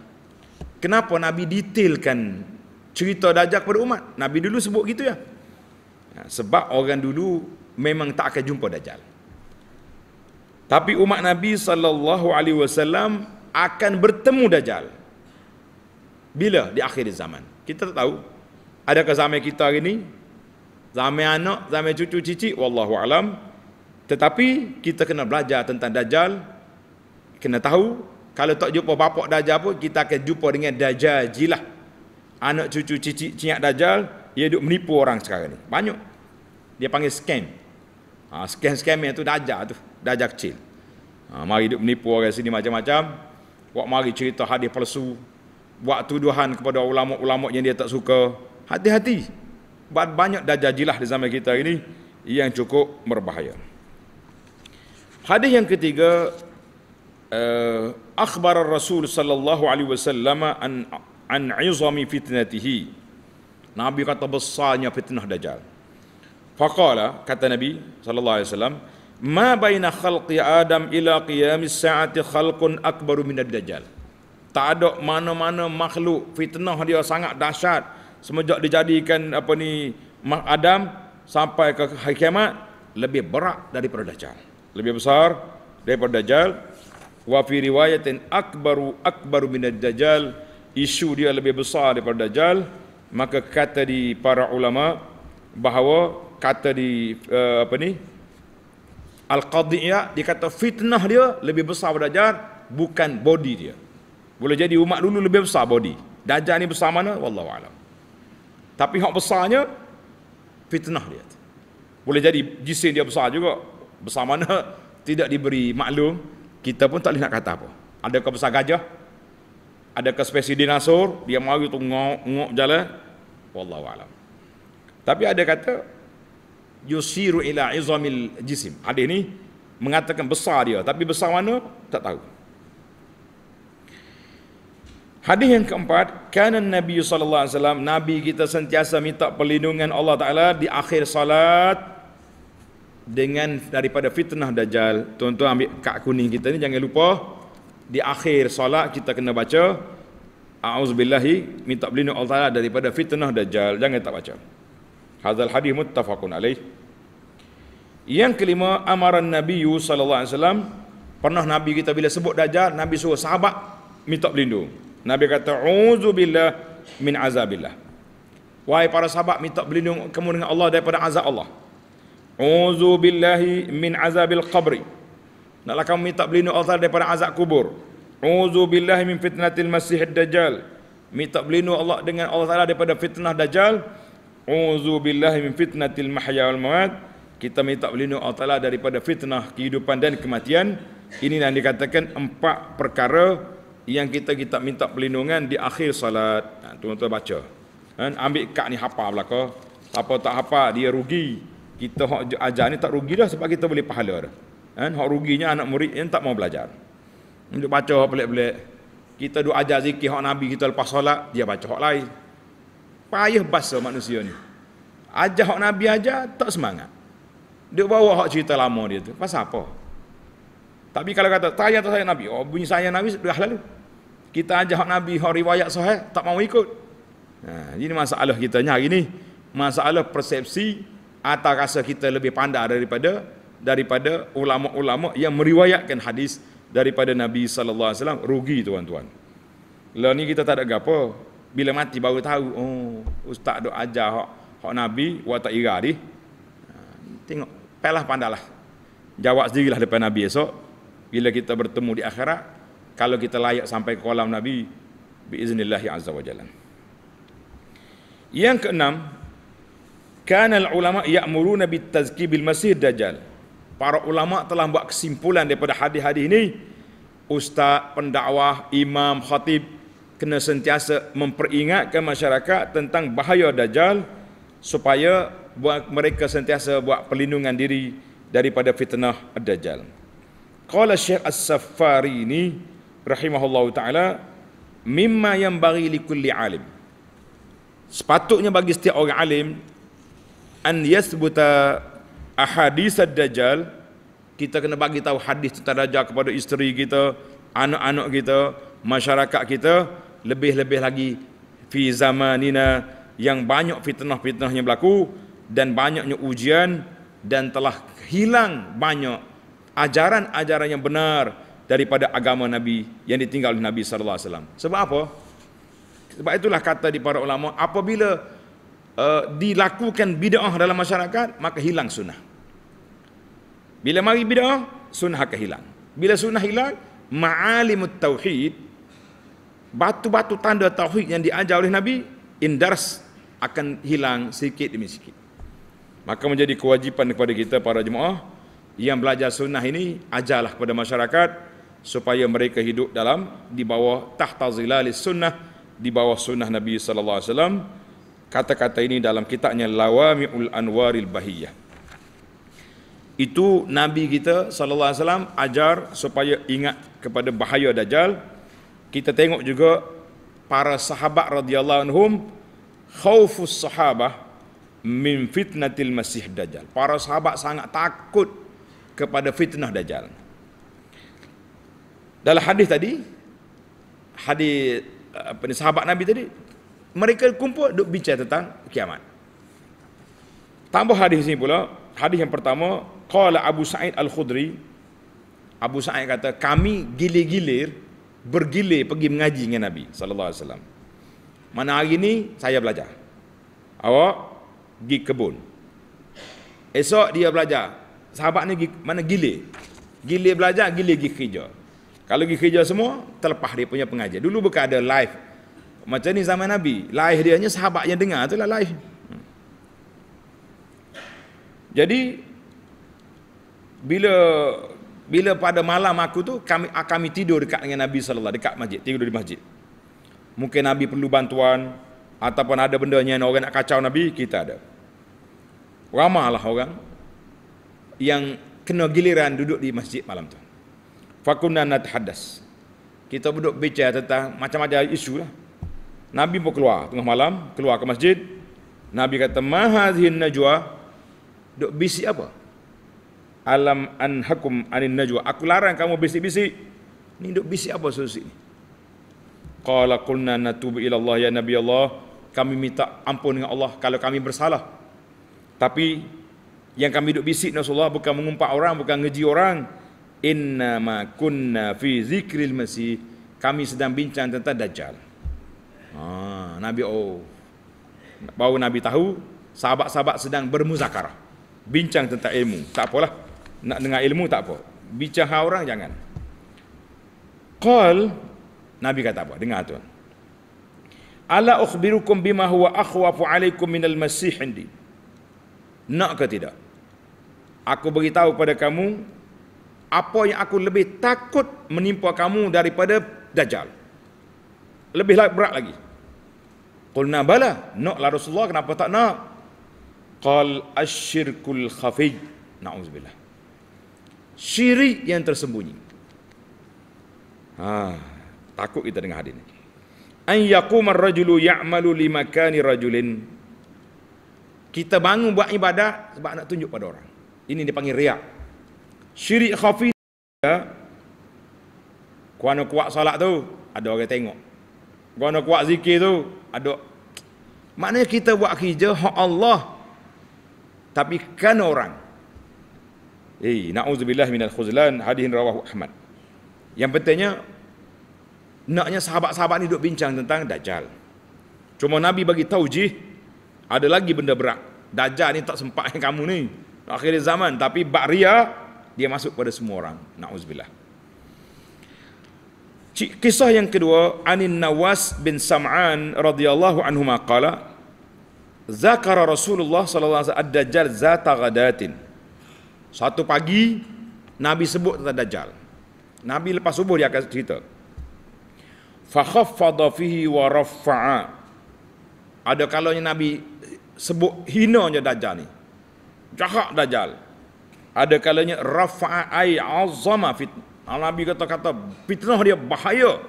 kenapa Nabi detailkan cerita Dajjal kepada umat? Nabi dulu sebut gitu ya. ya. Sebab orang dulu memang tak akan jumpa Dajjal. Tapi umat Nabi sallallahu alaihi wasallam akan bertemu Dajjal. Bila di akhir zaman? Kita tak tahu. Adakah zaman kita hari ini? Zaman anak, zaman cucu, cicit? Wallahu alam. Tetapi kita kena belajar tentang Dajjal Kena tahu Kalau tak jumpa bapak Dajjal pun Kita akan jumpa dengan Dajjal jilah Anak cucu cici cingat Dajjal Dia duduk menipu orang sekarang ni Banyak Dia panggil scam ha, Scam-scam yang tu Dajjal tu Dajjal kecil ha, Mari duduk menipu orang sini macam-macam Buat mari cerita hadis palsu Buat tuduhan kepada ulama-ulama yang dia tak suka Hati-hati Banyak Dajjal jilah di zaman kita ini Yang cukup berbahaya Hadis yang ketiga uh, akhbar Rasul sallallahu alaihi wasallam an an izami fitnatihi. Nabi kata besarnya fitnah Dajjal. Faqala kata Nabi sallallahu alaihi wasallam ma baina khalqi Adam ila qiyamis saati khalqun akbaru min ad-dajjal. Tak ada mana-mana makhluk fitnah dia sangat dahsyat semenjak dijadikan apa ni Adam sampai ke kiamat lebih berat daripada Dajjal lebih besar daripada Dajjal wa fi riwayatin akbaru akbaru min Dajjal isu dia lebih besar daripada Dajjal maka kata di para ulama bahawa kata di uh, apa ni al qadhiyah dikata fitnah dia lebih besar daripada Dajjal bukan body dia boleh jadi umat dulu lebih besar body Dajjal ni besar mana wallahu alam tapi hak besarnya fitnah dia boleh jadi jisim dia besar juga bersama mana tidak diberi maklum kita pun tak boleh nak kata apa ada ke besar gajah ada ke spesies dinosaur dia mari tu ngok ngok jalan wallahu alam tapi ada kata yusiru ila izamil jisim ada ni mengatakan besar dia tapi besar mana tak tahu Hadis yang keempat, kanan Nabi sallallahu alaihi wasallam, Nabi kita sentiasa minta perlindungan Allah Taala di akhir salat dengan daripada fitnah dajal, tuan-tuan ambil kad kuning kita ni jangan lupa di akhir solat kita kena baca auzubillahi minta perlindungan Allah Taala daripada fitnah dajal, jangan tak baca Hadal hadis muttafaqun alaih yang kelima amaran nabi sallallahu alaihi wasallam pernah nabi kita bila sebut dajal, nabi suruh sahabat minta perlindung nabi kata auzubillah min azabillah wahai para sahabat minta perlindung kamu dengan Allah daripada azab Allah Uzu billahi min azabil qabri. Naklah kami tak berlindung Allah daripada azab kubur. Uzu billahi min fitnatil masih dajjal. Minta berlindung Allah dengan Allah Taala daripada fitnah dajjal. Uzu billahi min fitnatil mahya wal mamat. Kita minta berlindung Allah Taala daripada fitnah kehidupan dan kematian. Ini yang dikatakan empat perkara yang kita kita minta perlindungan di akhir salat. Ha, tuan-tuan baca. Ha, ambil kad ni hafal belaka. Apa tak hafal dia rugi kita hak ajar ni tak rugi dah sebab kita boleh pahala dah. Kan? Hak ruginya anak murid yang tak mau belajar. Dia baca hak pelik-pelik. Kita duk ajar zikir hak Nabi kita lepas solat, dia baca hak lain. Payah bahasa manusia ni. Ajar hak Nabi aja tak semangat. Duk bawa hak cerita lama dia tu. Pasal apa? Tapi kalau kata saya tak saya Nabi, oh bunyi saya Nabi sudah lalu. Kita ajar hak Nabi, hak riwayat sahih tak mau ikut. Nah, ha, ini masalah kita hari ni. Masalah persepsi atau rasa kita lebih pandai daripada daripada ulama-ulama yang meriwayatkan hadis daripada Nabi sallallahu alaihi wasallam rugi tuan-tuan. Lah ni kita tak ada gapo bila mati baru tahu oh ustaz dok ajar hak hak nabi wa tak ira ha, Tengok pelah pandalah. Jawab sendirilah depan nabi esok bila kita bertemu di akhirat kalau kita layak sampai ke kolam nabi bi iznillah azza wa Yang keenam Kanal ulama ya'muruna bitazki bil masih dajjal. Para ulama telah buat kesimpulan daripada hadis-hadis ini. Ustaz, pendakwah, imam, khatib kena sentiasa memperingatkan masyarakat tentang bahaya dajjal supaya buat mereka sentiasa buat perlindungan diri daripada fitnah dajjal. Qala Syekh As-Saffari ini rahimahullahu taala mimma yang bagi li alim. Sepatutnya bagi setiap orang alim an yathbuta ahadis ad-dajjal kita kena bagi tahu hadis tentang dajjal kepada isteri kita anak-anak kita masyarakat kita lebih-lebih lagi fi zamanina yang banyak fitnah fitnahnya berlaku dan banyaknya ujian dan telah hilang banyak ajaran-ajaran yang benar daripada agama Nabi yang ditinggal oleh Nabi sallallahu alaihi wasallam. Sebab apa? Sebab itulah kata di para ulama apabila uh, dilakukan bid'ah dalam masyarakat maka hilang sunnah bila mari bid'ah sunnah akan hilang bila sunnah hilang ma'alimut tauhid batu-batu tanda tauhid yang diajar oleh nabi indars akan hilang sikit demi sikit maka menjadi kewajipan kepada kita para jemaah yang belajar sunnah ini ajarlah kepada masyarakat supaya mereka hidup dalam di bawah tahta zilal sunnah di bawah sunnah Nabi sallallahu alaihi wasallam kata-kata ini dalam kitabnya Lawami'ul Anwaril Bahiyah. Itu Nabi kita sallallahu alaihi wasallam ajar supaya ingat kepada bahaya dajal. Kita tengok juga para sahabat radhiyallahu anhum khaufus sahabah min fitnatil masih dajal. Para sahabat sangat takut kepada fitnah dajal. Dalam hadis tadi hadis apa ni sahabat Nabi tadi mereka kumpul duk bincang tentang kiamat. Tambah hadis sini pula, hadis yang pertama qala Abu Sa'id Al-Khudri Abu Sa'id kata kami gilir-gilir bergilir pergi mengaji dengan Nabi sallallahu alaihi wasallam. Mana hari ni saya belajar. Awak pergi kebun. Esok dia belajar. Sahabat ni mana gilir. Gilir belajar, gilir pergi kerja. Kalau pergi kerja semua, terlepas dia punya pengajar. Dulu bukan ada live macam ni zaman Nabi. Live dia hanya sahabat yang dengar tu lah live. Jadi bila bila pada malam aku tu kami ah, kami tidur dekat dengan Nabi sallallahu dekat masjid, tidur di masjid. Mungkin Nabi perlu bantuan ataupun ada benda yang orang nak kacau Nabi, kita ada. lah orang yang kena giliran duduk di masjid malam tu. Fakunna nathaddas. Kita duduk bicara tentang macam-macam isu lah. Nabi pun keluar tengah malam, keluar ke masjid. Nabi kata, "Mahadhin najwa?" Dok bisik apa? Alam anhakum anin najwa. Aku larang kamu bisik-bisik. Ni dok bisik apa susik ni? Qala qulna natubu ila Allah ya Nabi Allah. Kami minta ampun dengan Allah kalau kami bersalah. Tapi yang kami dok bisik Rasulullah bukan mengumpat orang, bukan ngeji orang. Inna ma kunna fi zikril masih. Kami sedang bincang tentang dajjal. Ha, Nabi oh. bau Nabi tahu sahabat-sahabat sedang bermuzakarah. Bincang tentang ilmu. Tak apalah. Nak dengar ilmu tak apa. Bincang hal orang jangan. Qal Nabi kata apa? Dengar tuan. Ala ukhbirukum bima huwa akhwafu alaikum minal masih indi. Nak ke tidak? Aku beritahu pada kamu apa yang aku lebih takut menimpa kamu daripada dajjal. Lebih berat lagi. Qulna bala, naklah Rasulullah kenapa tak nak? Qal asyirkul khafi. Nauzubillah. Syirik yang tersembunyi. Ha, takut kita dengan hadis ini. An yaquma ar-rajulu ya'malu lima makani rajulin. Kita bangun buat ibadah sebab nak tunjuk pada orang. Ini dipanggil riak. Syirik khafi. Ya. Kuana kuat salat tu, ada orang tengok. Kuana kuat zikir tu, ada Maknanya kita buat kerja hak Allah. Tapi kan orang. Eh, na'udzubillah minal khuzlan hadihin rawah Ahmad. Yang pentingnya, naknya sahabat-sahabat ni duduk bincang tentang dajal. Cuma Nabi bagi taujih, ada lagi benda berat. Dajal ni tak sempat kamu ni. Akhir zaman, tapi Bakria dia masuk pada semua orang. Na'udzubillah kisah yang kedua anin nawas bin sam'an radhiyallahu anhu maqala zakara rasulullah sallallahu alaihi wasallam ad-dajjal zata ghadatin satu pagi nabi sebut tentang dajjal nabi lepas subuh dia akan cerita fa khaffada fihi wa raffa'a ada kalanya nabi sebut hinanya dajjal ni jahat dajjal ada kalanya rafa'a ay azama fitnah Al Nabi kata-kata fitnah dia bahaya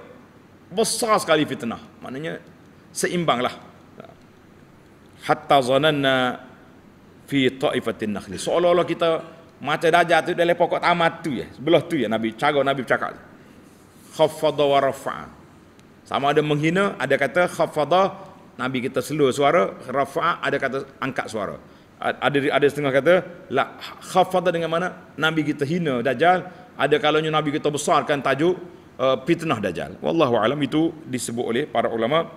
besar sekali fitnah. Maknanya seimbanglah. Hatta zananna fi ta'ifatin nakhl. Seolah-olah kita macam raja tu lepak pokok tamat tu ya. Sebelah tu ya Nabi cakap Nabi cakap. Khafada wa rafa'a. Sama ada menghina, ada kata khafada Nabi kita slow suara, rafa, ada kata angkat suara. Ada ada setengah kata la khafada dengan mana? Nabi kita hina dajal ada kalanya Nabi kita besarkan tajuk uh, fitnah dajal. Wallahu alam itu disebut oleh para ulama.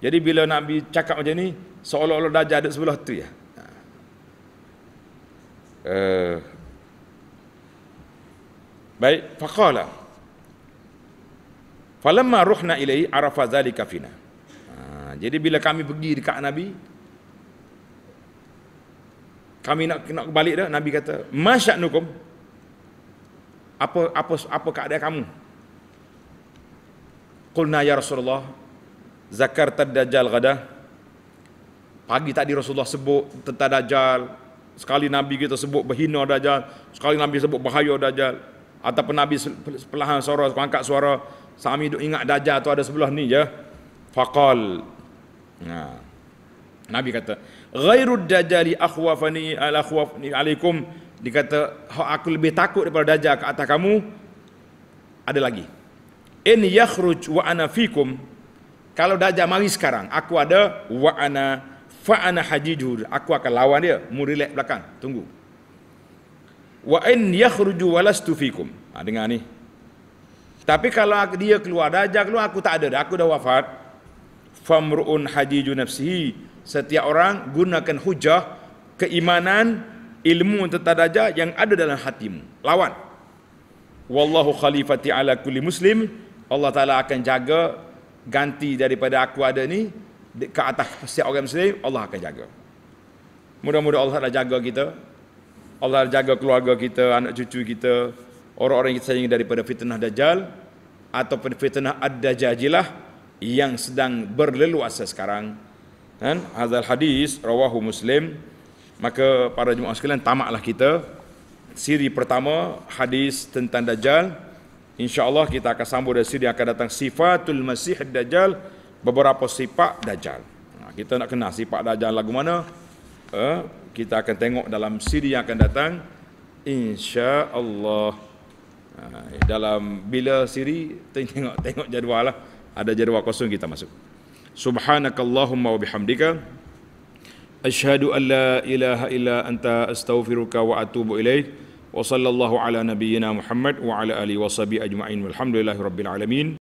Jadi bila Nabi cakap macam ni, seolah-olah dajjal ada sebelah tu ya. Uh, baik, faqala. Falamma ruhna ilai arafa zalika fina. Uh, ah, jadi bila kami pergi dekat Nabi, kami nak nak balik dah Nabi kata, "Masya'nukum" apa apa apa keadaan kamu Qulna ya Rasulullah zakarta dajjal gada pagi tadi Rasulullah sebut tentang dajjal sekali nabi kita sebut berhina dajjal sekali nabi sebut bahaya dajjal ataupun nabi perlahan suara angkat suara sami duk ingat dajjal tu ada sebelah ni ya faqal nah nabi kata ghairud dajjali akhwafani alakhwafni alaikum dia kata, aku lebih takut daripada dajjal ke atas kamu. Ada lagi. In yakhruj wa ana fikum. Kalau dajjal mari sekarang, aku ada wa ana fa ana hajijur. Aku akan lawan dia. Mu relax belakang. Tunggu. Wa in yakhruj wa lastu fikum. Ha, dengar ni. Tapi kalau dia keluar dajjal keluar aku tak ada dah. Aku dah wafat. Famruun hajiju nafsihi. Setiap orang gunakan hujah keimanan ilmu tertadajah yang ada dalam hatimu lawan wallahu khalifati ala kulli muslim Allah taala akan jaga ganti daripada aku ada ni ke atas setiap orang muslim Allah akan jaga mudah-mudahan Allah taala jaga kita Allah taala jaga keluarga kita anak cucu kita orang-orang kita sayang daripada fitnah dajjal ataupun fitnah ad-dajjalilah yang sedang berleluasa sekarang kan hadis rawahu muslim Maka para jemaah sekalian tamaklah kita siri pertama hadis tentang dajjal. Insya-Allah kita akan sambung dari siri yang akan datang sifatul masih dajjal beberapa sifat dajjal. Ha, kita nak kenal sifat dajjal lagu mana? Ha, kita akan tengok dalam siri yang akan datang insya-Allah. Ha, dalam bila siri tengok tengok jadual lah. Ada jadual kosong kita masuk. Subhanakallahumma wa bihamdika أشهد أن لا إله إلا أنت أستغفرك وأتوب إليك وصلى الله على نبينا محمد وعلى آله وصحبه أجمعين والحمد لله رب العالمين